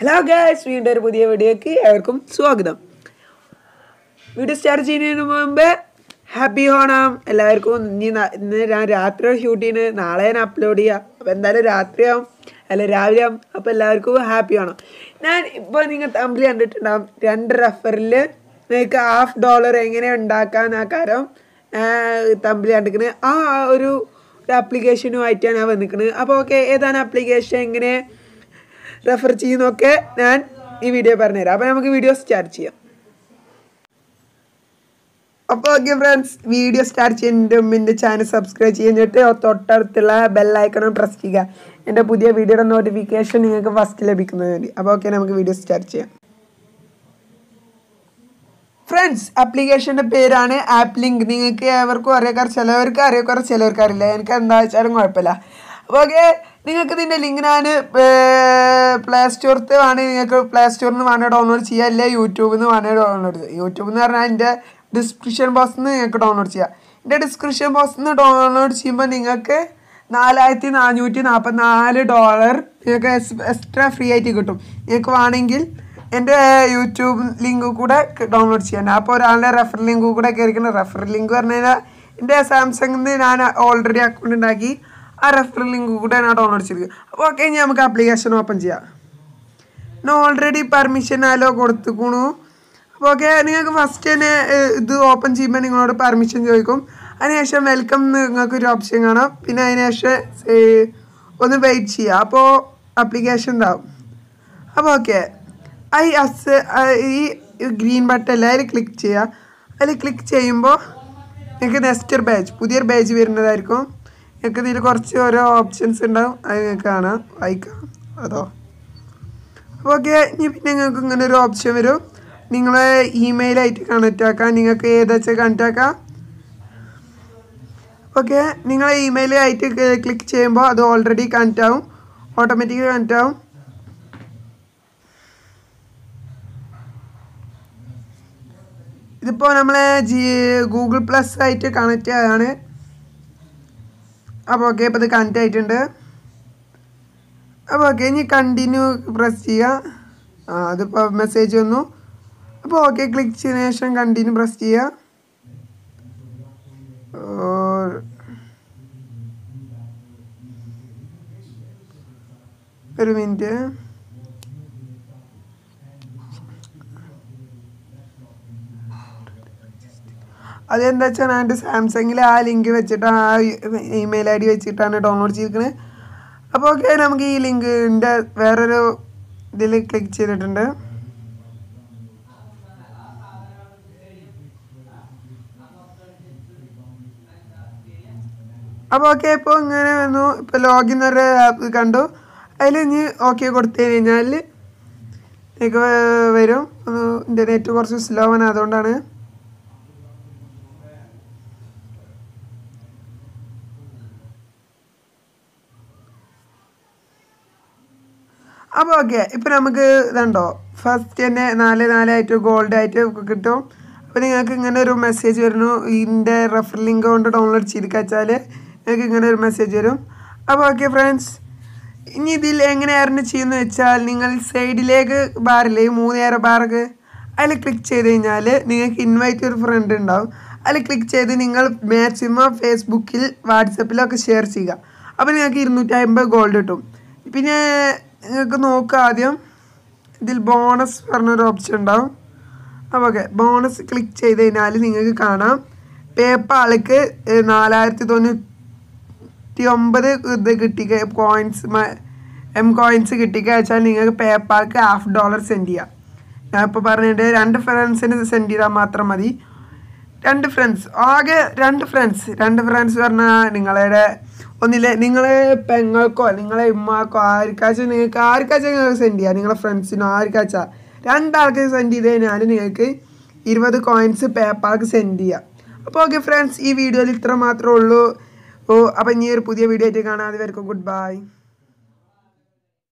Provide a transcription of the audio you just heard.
hello guys വീണ്ടും ഒരു പുതിയ വീഡിയോയ്ക്ക് ഏവർക്കും സ്വാഗതം വീഡിയോ സ്റ്റാർട്ട് ചെയ്യുന്നതിന് മുമ്പ് ഹാപ്പി ഓണം എല്ലാവർക്കും ഇനി ഇന്ന് ഞാൻ രാത്രി ഷൂട്ട് ചെയ്യുന്നത് നാളെ ഞാൻ അപ്ലോഡ് ചെയ്യാം അപ്പോൾ എന്തായാലും രാത്രിയാവും അല്ല രാവിലെ ആവും അപ്പോൾ എല്ലാവർക്കും ഹാപ്പി ഓണം ഞാൻ ഇപ്പോൾ നിങ്ങൾ തമ്പിൽ കണ്ടിട്ടുണ്ടാവും രണ്ട് റഫറിൽ നിങ്ങൾക്ക് ഹാഫ് ഡോളർ എങ്ങനെ ഉണ്ടാക്കാമെന്ന കാര്യം തമ്പിൽ കണ്ടിരിക്കുന്നത് ആ ഒരു ഒരു ആപ്ലിക്കേഷനുമായിട്ടാണ് ഞാൻ വന്നിരിക്കുന്നത് അപ്പോൾ ഓക്കെ ഏതാണ് ആപ്ലിക്കേഷൻ എങ്ങനെ റെഫർ ചെയ്യുന്നൊക്കെ ഞാൻ ഈ വീഡിയോ പറഞ്ഞുതരാം അപ്പോൾ നമുക്ക് വീഡിയോ സ്റ്റാർട്ട് ചെയ്യാം അപ്പോൾ ഓക്കെ ഫ്രണ്ട്സ് വീഡിയോ സ്റ്റാർട്ട് ചെയ്യുന്നതിൻ്റെ മുമ്പ് എൻ്റെ ചാനൽ സബ്സ്ക്രൈബ് ചെയ്യുന്നിട്ട് തൊട്ടടുത്തുള്ള ബെല്ലൈക്കണം പ്രസ് ചെയ്യുക എൻ്റെ പുതിയ വീഡിയോയുടെ നോട്ടിഫിക്കേഷൻ നിങ്ങൾക്ക് ഫസ്റ്റ് ലഭിക്കുന്നതിന് വേണ്ടി അപ്പോൾ ഓക്കെ നമുക്ക് വീഡിയോ സ്റ്റാർട്ട് ചെയ്യാം ഫ്രണ്ട്സ് ആപ്ലിക്കേഷൻ്റെ പേരാണ് ആപ്പ് ലിങ്ക് നിങ്ങൾക്ക് ഏവർക്കും അറിയാക്കാർ ചിലവർക്ക് അറിയാക്കാർ ചിലവർക്ക് എനിക്ക് എന്താ വെച്ചാലും കുഴപ്പമില്ല ഓക്കെ നിങ്ങൾക്ക് ഇതിൻ്റെ ലിങ്ക് ഞാൻ പ്ലേ സ്റ്റോറത്തെ വേണമെങ്കിൽ നിങ്ങൾക്ക് പ്ലേ സ്റ്റോറിൽ നിന്ന് വേണമെങ്കിൽ ഡൗൺലോഡ് ചെയ്യാം അല്ലെങ്കിൽ യൂട്യൂബിൽ നിന്ന് വേണമെങ്കിൽ ഡൗൺലോഡ് ചെയ്യാം യൂട്യൂബിൽ നിന്ന് പറഞ്ഞാൽ എൻ്റെ ഡിസ്ക്രിപ്ഷൻ ബോക്സിൽ നിന്ന് നിങ്ങൾക്ക് ഡൗൺലോഡ് ചെയ്യാം എൻ്റെ ഡിസ്ക്രിപ്ഷൻ ബോക്സിൽ നിന്ന് ഡൗൺലോഡ് ചെയ്യുമ്പോൾ നിങ്ങൾക്ക് നാലായിരത്തി നാനൂറ്റി നാല് ഡോളർ നിങ്ങൾക്ക് എക്സ്ട്രാ ഫ്രീ ആയിട്ട് കിട്ടും നിങ്ങൾക്ക് വേണമെങ്കിൽ എൻ്റെ യൂട്യൂബ് ലിങ്ക് കൂടെ ഡൗൺലോഡ് ചെയ്യാം അപ്പോൾ ഒരാളുടെ റെഫർ ലിങ്ക് കൂടെ കയറിക്കണം റെഫർ ലിങ്ക് പറഞ്ഞു കഴിഞ്ഞാൽ എൻ്റെ സാംസങ്ങിൽ നിന്ന് ഞാൻ ഓൾറെഡി അക്കൗണ്ട് ഉണ്ടാക്കി ആ റെഫറൽ ലിങ്ക് കൂടെ ആണ് ഡൗൺലോഡ് ചെയ്തത് അപ്പോൾ ഓക്കെ ഇനി നമുക്ക് ആപ്ലിക്കേഷൻ ഓപ്പൺ ചെയ്യാം ഞാൻ ഓൾറെഡി പെർമിഷൻ ആലോ കൊടുത്തുക്കുണു അപ്പോൾ ഓക്കെ നിങ്ങൾക്ക് ഫസ്റ്റ് തന്നെ ഇത് ഓപ്പൺ ചെയ്യുമ്പോൾ നിങ്ങളോട് പെർമിഷൻ ചോദിക്കും അതിനുശേഷം വെൽക്കം നിങ്ങൾക്ക് ഒരു ഓപ്ഷൻ കാണാം പിന്നെ അതിനുശേഷം ഒന്ന് വെയിറ്റ് ചെയ്യാം അപ്പോൾ ആപ്ലിക്കേഷൻ ഉണ്ടാവും അപ്പോൾ ഓക്കെ ഐ അസ് ഈ ഗ്രീൻ ബട്ടൺ അതിൽ ക്ലിക്ക് ചെയ്യുക അതിൽ ക്ലിക്ക് ചെയ്യുമ്പോൾ നിങ്ങൾക്ക് നെക്സ്റ്റ് ബാച്ച് പുതിയൊരു ബാച്ച് വരുന്നതായിരിക്കും നിങ്ങൾക്ക് ഇതിൽ കുറച്ച് ഓരോ ഓപ്ഷൻസ് ഉണ്ടാവും അത് നിങ്ങൾക്ക് കാണാം വായിക്കാം അതോ അപ്പോൾ ഓക്കെ ഇനി പിന്നെ നിങ്ങൾക്ക് ഇങ്ങനെ ഒരു ഓപ്ഷൻ വരും നിങ്ങളെ ഇമെയിലായിട്ട് കണക്റ്റ് ആക്കാം നിങ്ങൾക്ക് ഏതാച്ച കണക്റ്റ് ആക്കാം ഓക്കെ നിങ്ങൾ ഇമെയിൽ ആയിട്ട് ക്ലിക്ക് ചെയ്യുമ്പോൾ അത് ഓൾറെഡി കണക്റ്റ് ആവും ഓട്ടോമാറ്റിക്കലി കണക്റ്റ് ആവും ഇതിപ്പോൾ നമ്മളെ ജി ഗൂഗിൾ പ്ലസ് ആയിട്ട് കണക്റ്റ് ആണ് അപ്പോൾ ഓക്കെ ഇപ്പോൾ ഇത് കണക്റ്റ് ആയിട്ടുണ്ട് അപ്പോൾ ഓക്കെ ഇനി കണ്ടിന്യൂ പ്രസ് ചെയ്യുക ആ അതിപ്പോൾ മെസ്സേജ് വന്നു അപ്പോൾ ഓക്കെ ക്ലിക്ക് ചെയ്തതിന് ശേഷം കണ്ടിന്യൂ പ്രസ് ചെയ്യുക ഒരു മിനിറ്റ് അതെന്താ വെച്ചാൽ എൻ്റെ സാംസങ്ങിൽ ആ ലിങ്ക് വെച്ചിട്ടാണ് ആ ഇമെയിൽ ഐ ഡി വെച്ചിട്ടാണ് ഡൗൺലോഡ് ചെയ്തിരിക്കുന്നത് അപ്പോൾ ഓക്കെ നമുക്ക് ഈ ലിങ്കിൻ്റെ വേറൊരു ഇതിൽ ക്ലിക്ക് ചെയ്തിട്ടുണ്ട് അപ്പോൾ ഓക്കെ ഇപ്പോൾ ഇങ്ങനെ വന്നു ഇപ്പോൾ ലോഗിൻ ഒരു ആപ്പ് കണ്ടു അതിൽ ഇനി ഓക്കെ കൊടുത്തു കഴിഞ്ഞാൽ വരും ഇൻ്റർനെറ്റ് നെറ്റ് കുറച്ച് സ്ലോ ആണ് അതുകൊണ്ടാണ് അപ്പോൾ ഓക്കെ ഇപ്പം നമുക്ക് ഇതുണ്ടോ ഫസ്റ്റ് തന്നെ നാല് നാലായിട്ട് ഗോൾഡ് ആയിട്ട് കിട്ടും അപ്പോൾ നിങ്ങൾക്ക് ഇങ്ങനെ ഒരു മെസ്സേജ് വരുന്നു ഇതിൻ്റെ റെഫർ ലിങ്ക് കൊണ്ട് ഡൗൺലോഡ് ചെയ്ത് കഴിച്ചാൽ നിങ്ങൾക്ക് ഇങ്ങനെ ഒരു മെസ്സേജ് വരും അപ്പോൾ ഓക്കെ ഫ്രണ്ട്സ് ഇനി ഇതിൽ എങ്ങനെ ഏർണ് ചെയ്യുമെന്ന് വെച്ചാൽ നിങ്ങൾ സൈഡിലേക്ക് ബാറില്ലേ ഈ ഏറെ ബാർക്ക് അതിൽ ക്ലിക്ക് ചെയ്ത് കഴിഞ്ഞാൽ നിങ്ങൾക്ക് ഇൻവൈറ്റ് ഒരു ഫ്രണ്ട് ഉണ്ടാവും അതിൽ ക്ലിക്ക് ചെയ്ത് നിങ്ങൾ മാക്സിമം ഫേസ്ബുക്കിൽ വാട്സപ്പിലൊക്കെ ഷെയർ ചെയ്യുക അപ്പോൾ നിങ്ങൾക്ക് ഇരുന്നൂറ്റി അമ്പത് ഗോൾഡ് കിട്ടും പിന്നെ നിങ്ങൾക്ക് നോക്കുക ആദ്യം ഇതിൽ ബോണസ് പറഞ്ഞൊരു ഓപ്ഷൻ ഉണ്ടാവും അപ്പോൾ ഓക്കെ ബോണസ് ക്ലിക്ക് ചെയ്ത് കഴിഞ്ഞാൽ നിങ്ങൾക്ക് കാണാം പേപ്പാൾക്ക് നാലായിരത്തി തൊണ്ണൂറ്റി ഒമ്പത് ഇത് കിട്ടിക്ക കോയിൻസ് എം കോയിൻസ് വെച്ചാൽ നിങ്ങൾക്ക് പേപ്പാൾക്ക് ഹാഫ് ഡോളർ സെൻഡ് ചെയ്യാം ഞാൻ ഇപ്പോൾ പറഞ്ഞിട്ട് രണ്ട് ഫ്രണ്ട്സിന് സെൻഡ് ചെയ്താൽ മാത്രം മതി രണ്ട് ഫ്രണ്ട്സ് ആകെ രണ്ട് ഫ്രണ്ട്സ് രണ്ട് ഫ്രണ്ട്സ് പറഞ്ഞാൽ നിങ്ങളുടെ ഒന്നില്ലേ നിങ്ങളെ പെങ്ങൾക്കോ നിങ്ങളെ ഉമ്മാക്കോ ആർക്കാച്ചും നിങ്ങൾക്ക് ആർക്കാച്ചാൽ നിങ്ങൾക്ക് സെൻഡ് ചെയ്യാം നിങ്ങളെ ഫ്രണ്ട്സിനോ ആർക്കാച്ചാ രണ്ടാൾക്ക് സെൻഡ് ചെയ്ത് കഴിഞ്ഞാൽ നിങ്ങൾക്ക് ഇരുപത് കോയിൻസ് പേപ്പാൾക്ക് സെൻഡ് ചെയ്യാം അപ്പോൾ ഓക്കെ ഫ്രണ്ട്സ് ഈ വീഡിയോയിൽ ഇത്ര മാത്രമേ ഉള്ളൂ ഓ അപ്പം ഇനി ഒരു പുതിയ വീഡിയോ ആയിട്ട് കാണാം വരക്കും ഗുഡ് ബൈ